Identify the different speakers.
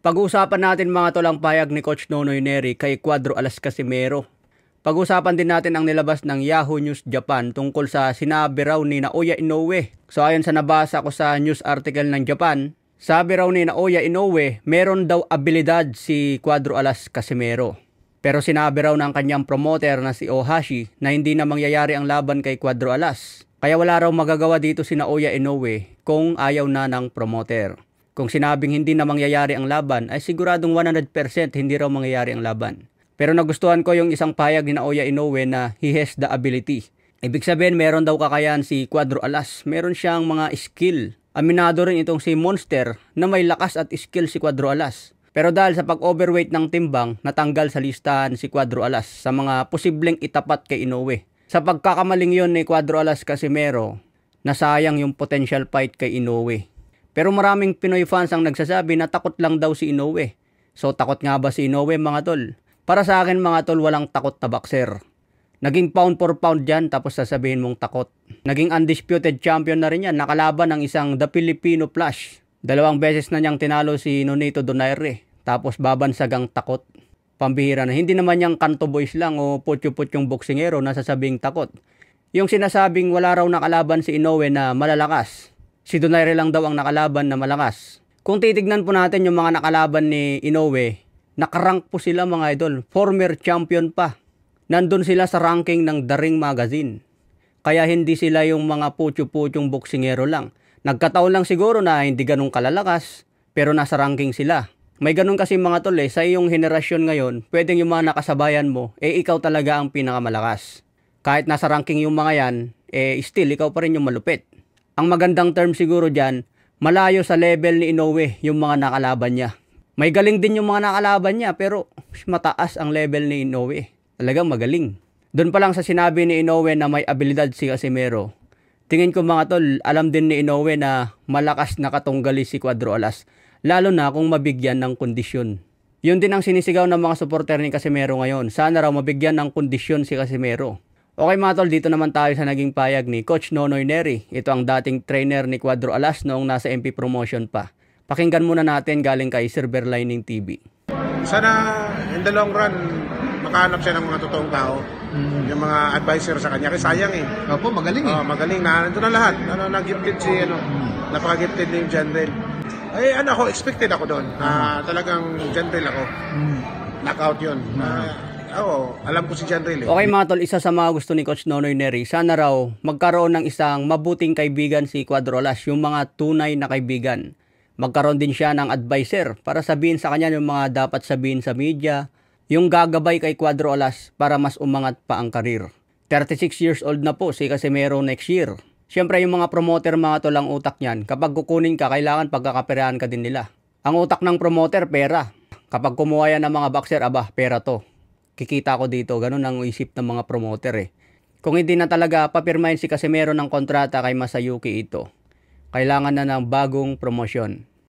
Speaker 1: pag uusapan natin mga tol ang payag ni Coach Nonoy Neri kay Cuadro Alas Casimero. Pag-usapan din natin ang nilabas ng Yahoo News Japan tungkol sa sinabi raw ni Naoya Inoue. So ayon sa nabasa ko sa news article ng Japan, sabi raw ni Naoya Inoue, meron daw abilidad si Cuadro Alas Casimero. Pero sinabi raw ng kanyang promoter na si Ohashi na hindi na mangyayari ang laban kay Cuadro Alas. Kaya wala raw magagawa dito si Naoya Inoue kung ayaw na ng promoter. Kung sinabing hindi na mangyayari ang laban, ay siguradong 100% hindi raw mangyayari ang laban. Pero nagustuhan ko yung isang payag ni Naoya Inoue na he has the ability. Ibig sabihin, meron daw kakayahan si Cuadro Alas. Meron siyang mga skill. Aminado rin itong si Monster na may lakas at skill si Cuadro Alas. Pero dahil sa pag-overweight ng timbang, natanggal sa listahan si Cuadro Alas sa mga posibleng itapat kay Inoue. Sa pagkakamaling yon ni Cuadro Alas Casimero, nasayang yung potential fight kay Inoue. Pero maraming Pinoy fans ang nagsasabi na takot lang daw si Inoue. So takot nga ba si Inoue mga tol? Para sa akin mga tol walang takot na boxer. Naging pound for pound dyan tapos sasabihin mong takot. Naging undisputed champion na rin yan. Nakalaban ng isang The Filipino Flash. Dalawang beses na niyang tinalo si Nonito Donaire. Tapos babansagang takot. Pambihira na. Hindi naman niyang kanto boys lang o putyo yung boksingero na sasabing takot. Yung sinasabing wala raw nakalaban si Inoue na malalakas Si Donaire lang daw ang nakalaban na malakas. Kung titignan po natin yung mga nakalaban ni Inoue, nakarank po sila mga idol. Former champion pa. Nandun sila sa ranking ng The Ring Magazine. Kaya hindi sila yung mga putyo-putyong boksingero lang. Nagkataon lang siguro na hindi ganun kalalakas, pero nasa ranking sila. May ganun kasi mga tol eh, sa iyong henerasyon ngayon, pwedeng yung mga nakasabayan mo, eh ikaw talaga ang pinakamalakas. Kahit nasa ranking yung mga yan, eh still ikaw pa rin yung malupit. Ang magandang term siguro dyan, malayo sa level ni Inoue yung mga nakalaban niya. May galing din yung mga nakalaban niya pero mataas ang level ni Inoue. Talagang magaling. Doon pa lang sa sinabi ni Inoue na may abilidad si Casimero, tingin ko mga tol, alam din ni Inoue na malakas na katunggali si Cuadro Alas, lalo na kung mabigyan ng kondisyon. Yun din ang sinisigaw ng mga supporter ni Casimero ngayon. Sana raw mabigyan ng kondisyon si Casimero. Okay mga tol, dito naman tayo sa naging payag ni Coach Nonoy Neri. Ito ang dating trainer ni Quadro Alas noong nasa MP promotion pa. Pakinggan muna natin galing kay Server Lining TV.
Speaker 2: Sana in the long run, makahanap siya ng mga totoong tao. Mm. Yung mga advisor sa kanya. Kasi sayang eh. Opo, magaling eh. Oh, magaling. Na, nandun na lahat. Ano, nag-gifted si, ano, mm. napaka-gifted na yung Jandrel. Eh, ano ako, expected ako doon. Uh, talagang Jandrel ako. Mm. Knockout yun. Mm. Uh, oh, alam ko si John Riley.
Speaker 1: Okay mga tol, isa sa mga gusto ni Coach Nonoy Neri, sana raw magkaroon ng isang mabuting kaibigan si Quadrolas, yung mga tunay na kaibigan. Magkaroon din siya ng adviser para sabihin sa kanya yung mga dapat sabihin sa media, yung gagabay kay Quadrolas para mas umangat pa ang karir. 36 years old na po si Casimero next year. Siyempre yung mga promoter mga tol ang utak niyan, kapag kukunin ka, kailangan pagkakaperahan ka din nila. Ang utak ng promoter, pera. Kapag kumuha yan ng mga boxer, aba, pera to kikita ko dito. Ganun ang isip ng mga promoter eh. Kung hindi na talaga papirmahin si Casimero ng kontrata kay Masayuki ito, kailangan na ng bagong promosyon.